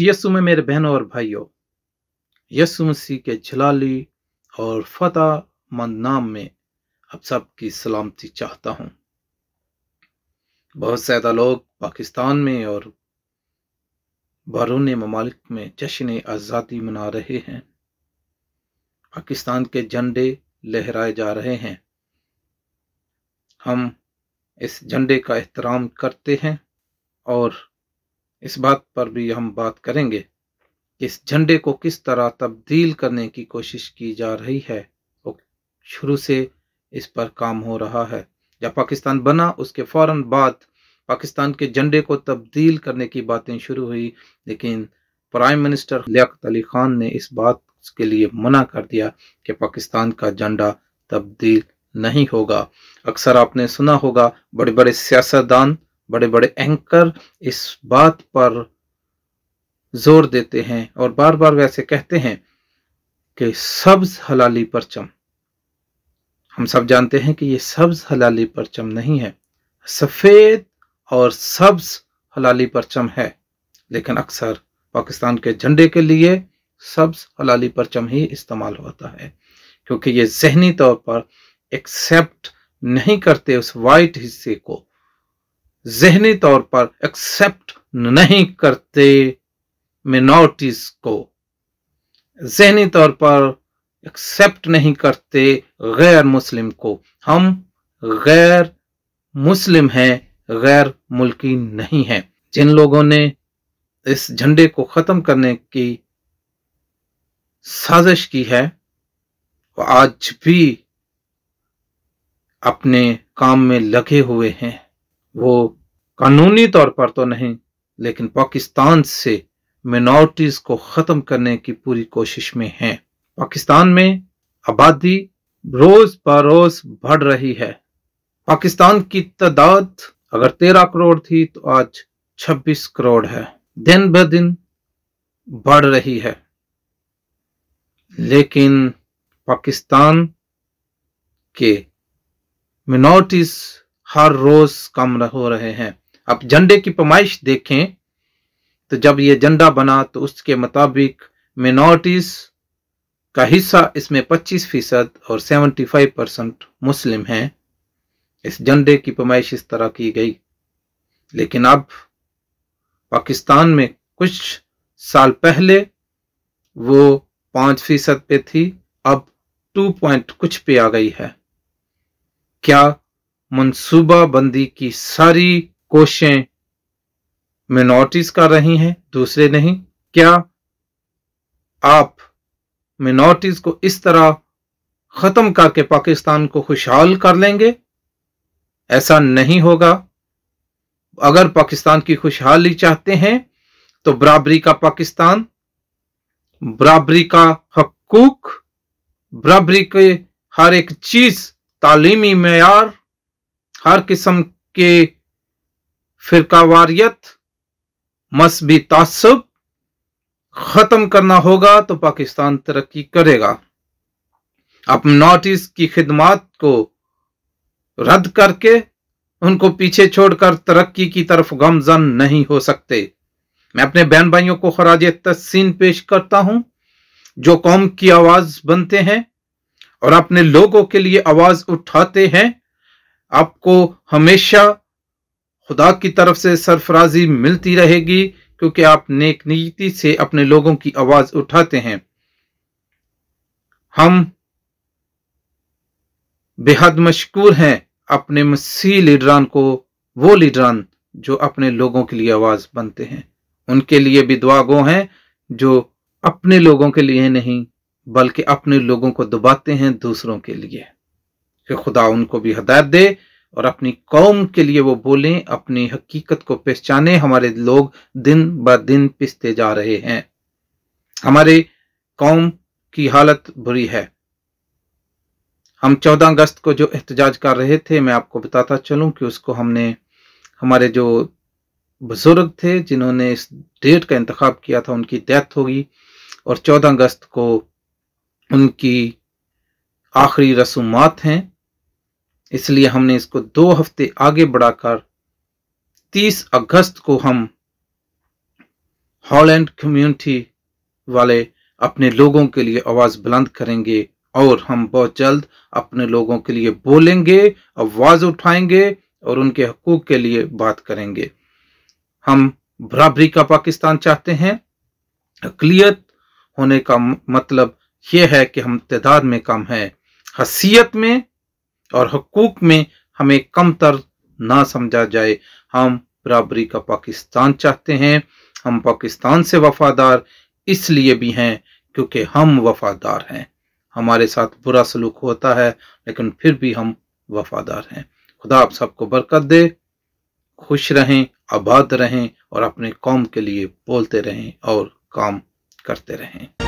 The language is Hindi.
यसु में मेरे बहनों और भाइयों यसु मसीह के झलाली और फतेह मंद नाम में आप सबकी सलामती चाहता हूँ बहुत ज़्यादा लोग पाकिस्तान में और बरून ममालिक में जश्न आज़ादी मना रहे हैं पाकिस्तान के झंडे लहराए जा रहे हैं हम इस झंडे का एहतराम करते हैं और इस बात पर भी हम बात करेंगे कि इस झंडे को किस तरह तब्दील करने की कोशिश की जा रही है और शुरू से इस पर काम हो रहा है जब पाकिस्तान बना उसके फौरन बाद पाकिस्तान के झंडे को तब्दील करने की बातें शुरू हुई लेकिन प्राइम मिनिस्टर लियाकत अली खान ने इस बात के लिए मना कर दिया कि पाकिस्तान का झंडा तब्दील नहीं होगा अक्सर आपने सुना होगा बड़े बड़े सियासतदान बड़े बड़े एंकर इस बात पर जोर देते हैं और बार बार वैसे कहते हैं कि सब्ज हलाली परचम हम सब जानते हैं कि ये सब्ज हलाली परचम नहीं है सफेद और सब्ज हलाली परचम है लेकिन अक्सर पाकिस्तान के झंडे के लिए सब्ज हलाली परचम ही इस्तेमाल होता है क्योंकि ये जहनी तौर पर एक्सेप्ट नहीं करते उस वाइट हिस्से को जहनी तौर पर एक्सेप्ट नहीं करते मिनोरिटीज को जहनी तौर पर एक्सेप्ट नहीं करते गैर मुस्लिम को हम गैर मुस्लिम हैं गैर मुल्की नहीं हैं जिन लोगों ने इस झंडे को ख़त्म करने की साजिश की है वो आज भी अपने काम में लगे हुए हैं वो कानूनी तौर पर तो नहीं लेकिन पाकिस्तान से मिनॉरिटीज़ को ख़त्म करने की पूरी कोशिश में हैं पाकिस्तान में आबादी रोज़ बरोज़ बढ़ रही है पाकिस्तान की तादाद अगर तेरह करोड़ थी तो आज छब्बीस करोड़ है दिन ब दिन बढ़ रही है लेकिन पाकिस्तान के मिनोरिटीज हर रोज कम हो रहे हैं अब झंडे की पमाइश देखें तो जब ये झंडा बना तो उसके मुताबिक मिनोरिटीज का हिस्सा इसमें 25 फीसद और 75 परसेंट मुस्लिम हैं इस झंडे की पमाइश इस तरह की गई लेकिन अब पाकिस्तान में कुछ साल पहले वो पांच फीसद पे थी अब टू पॉइंट कुछ पे आ गई है क्या मनसूबाबंदी की सारी कोशिशें मिनोरिटीज कर रही हैं दूसरे नहीं क्या आप मिनोरिटीज को इस तरह खत्म करके पाकिस्तान को खुशहाल कर लेंगे ऐसा नहीं होगा अगर पाकिस्तान की खुशहाली चाहते हैं तो बराबरी का पाकिस्तान बराबरी का हकूक बराबरी के हर एक चीज तालीमी मैार हर किस्म के फिरकावारियत मसबी तसब ख़त्म करना होगा तो पाकिस्तान तरक्की करेगा आप नॉटिस की खिदमत को रद्द करके उनको पीछे छोड़कर तरक्की की तरफ गमजन नहीं हो सकते मैं अपने बहन भाइयों को खराज तस्सीन पेश करता हूं जो कौम की आवाज़ बनते हैं और अपने लोगों के लिए आवाज़ उठाते हैं आपको हमेशा खुदा की तरफ से सरफराजी मिलती रहेगी क्योंकि आप नेक नीति से अपने लोगों की आवाज उठाते हैं हम बेहद मशहूर हैं अपने मसीह लीडरान को वो लीडरान जो अपने लोगों के लिए आवाज बनते हैं उनके लिए भी दुआ गो हैं जो अपने लोगों के लिए नहीं बल्कि अपने लोगों को दबाते हैं दूसरों के लिए कि खुदा उनको भी हदायत दे और अपनी कौम के लिए वो बोलें अपनी हकीकत को पहचाने हमारे लोग दिन ब दिन पिसते जा रहे हैं हमारे कौम की हालत बुरी है हम 14 अगस्त को जो एहतजाज कर रहे थे मैं आपको बताता चलूं कि उसको हमने हमारे जो बुजुर्ग थे जिन्होंने इस डेट का इंतखब किया था उनकी डेथ होगी और 14 अगस्त को उनकी आखिरी रसूमात हैं इसलिए हमने इसको दो हफ्ते आगे बढ़ाकर 30 अगस्त को हम हॉलैंड कम्युनिटी वाले अपने लोगों के लिए आवाज बुलंद करेंगे और हम बहुत जल्द अपने लोगों के लिए बोलेंगे आवाज उठाएंगे और उनके हकूक के लिए बात करेंगे हम बराबरी का पाकिस्तान चाहते हैं अकलियत होने का मतलब यह है कि हम तदाद में कम है हसीयत में और हकूक में हमें कमतर ना समझा जाए हम बराबरी का पाकिस्तान चाहते हैं हम पाकिस्तान से वफादार इसलिए भी हैं क्योंकि हम वफादार हैं हमारे साथ बुरा सलूक होता है लेकिन फिर भी हम वफादार हैं खुदा आप सबको बरकत दे खुश रहें आबाद रहें और अपने कौम के लिए बोलते रहें और काम करते रहें